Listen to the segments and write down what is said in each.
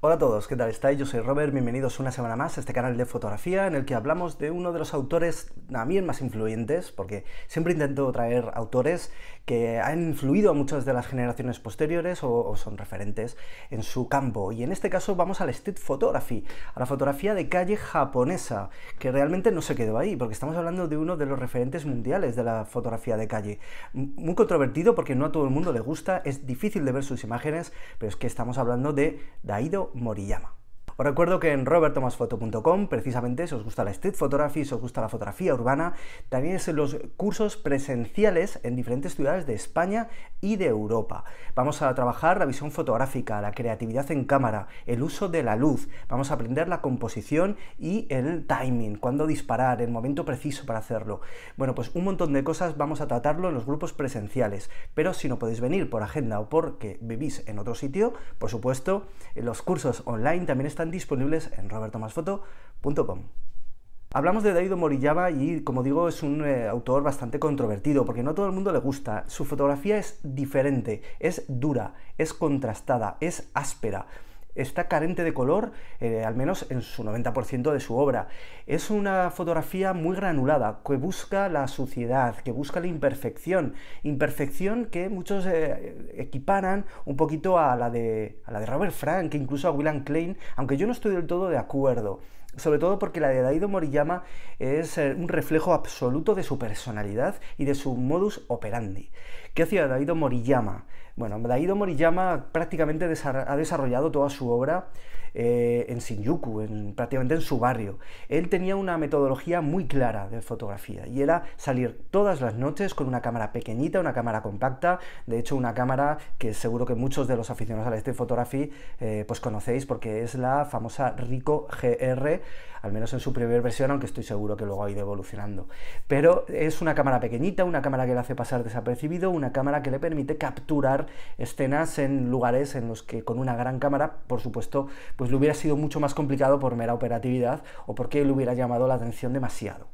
Hola a todos, ¿qué tal estáis? Yo soy Robert, bienvenidos una semana más a este canal de fotografía en el que hablamos de uno de los autores también más influyentes, porque siempre intento traer autores que han influido a muchas de las generaciones posteriores o, o son referentes en su campo. Y en este caso vamos al street photography, a la fotografía de calle japonesa, que realmente no se quedó ahí, porque estamos hablando de uno de los referentes mundiales de la fotografía de calle. Muy controvertido porque no a todo el mundo le gusta, es difícil de ver sus imágenes, pero es que estamos hablando de Daido Moriyama. Os recuerdo que en robertomasfoto.com, precisamente, si os gusta la street photography, si os gusta la fotografía urbana, también tenéis los cursos presenciales en diferentes ciudades de España y de Europa. Vamos a trabajar la visión fotográfica, la creatividad en cámara, el uso de la luz, vamos a aprender la composición y el timing, cuándo disparar, el momento preciso para hacerlo. Bueno, pues un montón de cosas vamos a tratarlo en los grupos presenciales, pero si no podéis venir por agenda o porque vivís en otro sitio, por supuesto, los cursos online también están disponibles en robertomasfoto.com. Hablamos de Daido Moriyama y, como digo, es un eh, autor bastante controvertido porque no todo el mundo le gusta. Su fotografía es diferente, es dura, es contrastada, es áspera está carente de color, eh, al menos en su 90% de su obra. Es una fotografía muy granulada, que busca la suciedad, que busca la imperfección, imperfección que muchos eh, equiparan un poquito a la, de, a la de Robert Frank, incluso a William Klein, aunque yo no estoy del todo de acuerdo sobre todo porque la de Daido Moriyama es eh, un reflejo absoluto de su personalidad y de su modus operandi. ¿Qué hacía Daido Moriyama? Bueno, Daido Moriyama prácticamente ha desarrollado toda su obra eh, en Shinjuku, prácticamente en su barrio. Él tenía una metodología muy clara de fotografía y era salir todas las noches con una cámara pequeñita, una cámara compacta, de hecho una cámara que seguro que muchos de los aficionados a la este photography eh, pues conocéis porque es la famosa Rico GR, al menos en su primera versión, aunque estoy seguro que luego ha ido evolucionando. Pero es una cámara pequeñita, una cámara que le hace pasar desapercibido, una cámara que le permite capturar escenas en lugares en los que con una gran cámara, por supuesto, pues le hubiera sido mucho más complicado por mera operatividad o porque le hubiera llamado la atención demasiado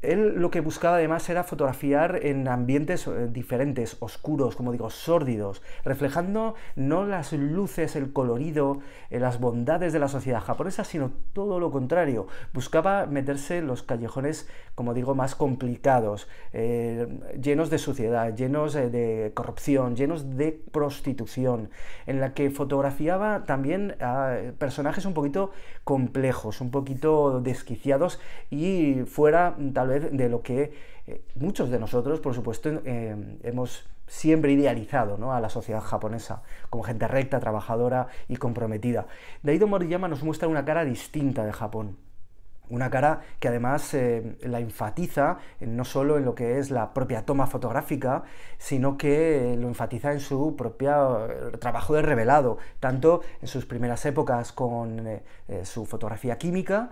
él lo que buscaba además era fotografiar en ambientes eh, diferentes, oscuros, como digo, sórdidos, reflejando no las luces, el colorido, eh, las bondades de la sociedad japonesa, sino todo lo contrario. Buscaba meterse en los callejones, como digo, más complicados, eh, llenos de suciedad, llenos de corrupción, llenos de prostitución, en la que fotografiaba también a personajes un poquito complejos, un poquito desquiciados y fuera tal de lo que eh, muchos de nosotros, por supuesto, em, hemos siempre idealizado a la sociedad japonesa, como gente recta, trabajadora y comprometida. Daido Moriyama nos muestra una cara distinta de Japón. Una cara que además eh, la enfatiza no solo en lo que es la propia toma fotográfica, sino que eh, lo enfatiza en su propio eh, trabajo de revelado, tanto en sus primeras épocas con su fotografía química,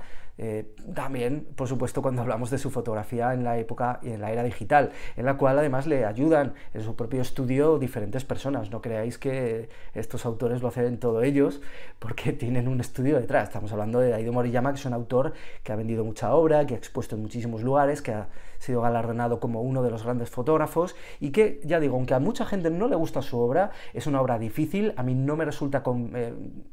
también, por supuesto, cuando hablamos de su fotografía en la época y en la era digital, en la cual además le ayudan en su propio estudio diferentes personas. No creáis que estos autores lo hacen todo ellos, porque tienen un estudio detrás. Estamos hablando de Daido Moriyama, que es un autor que ha vendido mucha obra, que ha expuesto en muchísimos lugares, que ha sido galardonado como uno de los grandes fotógrafos y que, ya digo, aunque a mucha gente no le gusta su obra, es una obra difícil, a mí no me resulta, eh,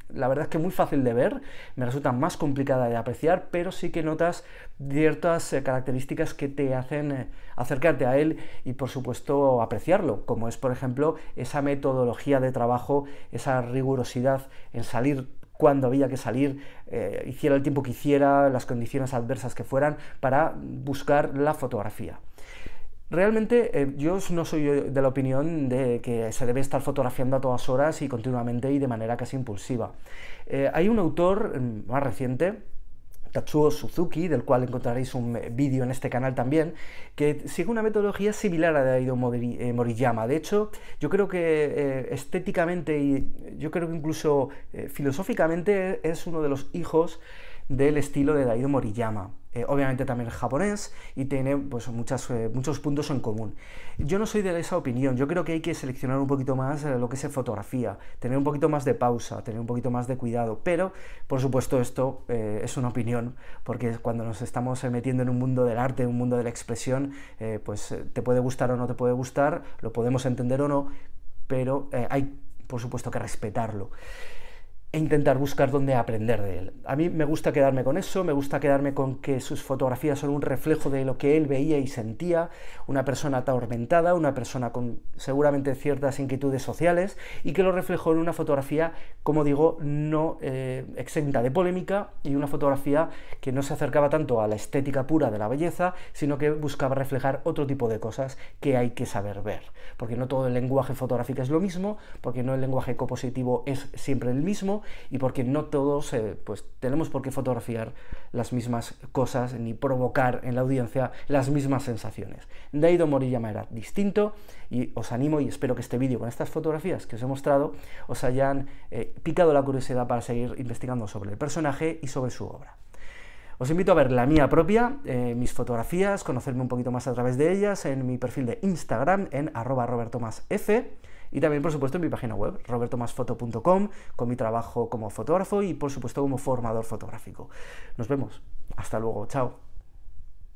la verdad es que muy fácil de ver, me resulta más complicada de apreciar, pero sí que notas ciertas eh, características que te hacen eh, acercarte a él y por supuesto apreciarlo, como es por ejemplo esa metodología de trabajo, esa rigurosidad en salir cuando había que salir, eh, hiciera el tiempo que hiciera, las condiciones adversas que fueran, para buscar la fotografía. Realmente eh, yo no soy de la opinión de que se debe estar fotografiando a todas horas y continuamente y de manera casi impulsiva. Eh, hay un autor mm, más reciente, Tatsuo Suzuki, del cual encontraréis un eh, vídeo en este canal también, que sigue una metodología similar a la de eh, Moriyama. De hecho, yo creo que eh, estéticamente y yo creo que incluso filosóficamente es uno de los hijos del estilo de Daido Moriyama. Eh, obviamente también el japonés y tiene pues, eh, muchos puntos en común. Yo no soy de esa opinión, yo creo que hay que seleccionar un poquito más eh, lo que es fotografía, tener un poquito más de pausa, tener un poquito más de cuidado, pero por supuesto esto es una opinión, porque cuando nos estamos metiendo en un mundo del arte, en un mundo de la expresión, pues te puede gustar o no te puede gustar, lo podemos entender o no, pero hay por supuesto que respetarlo e intentar buscar dónde aprender de él. A mí me gusta quedarme con eso, me gusta quedarme con que sus fotografías son un reflejo de lo que él veía y sentía, una persona atormentada, una persona con seguramente ciertas inquietudes sociales y que lo reflejó en una fotografía, como digo, no eh, exenta de polémica y una fotografía que no se acercaba tanto a la estética pura de la belleza, sino que buscaba reflejar otro tipo de cosas que hay que saber ver, porque no todo el lenguaje fotográfico es lo mismo, porque no el lenguaje copositivo es siempre el mismo, y porque no todos eh, pues tenemos por qué fotografiar las mismas cosas ni provocar en la audiencia las mismas sensaciones. Daido Moriyama era distinto y os animo y espero que este vídeo con estas fotografías que os he mostrado os hayan eh, picado la curiosidad para seguir investigando sobre el personaje y sobre su obra. Os invito a ver la mía propia, eh, mis fotografías, conocerme un poquito más a través de ellas en mi perfil de Instagram en arroba robertomasf y también, por supuesto, en mi página web, robertomasfoto.com, con mi trabajo como fotógrafo y, por supuesto, como formador fotográfico. Nos vemos. Hasta luego. Chao.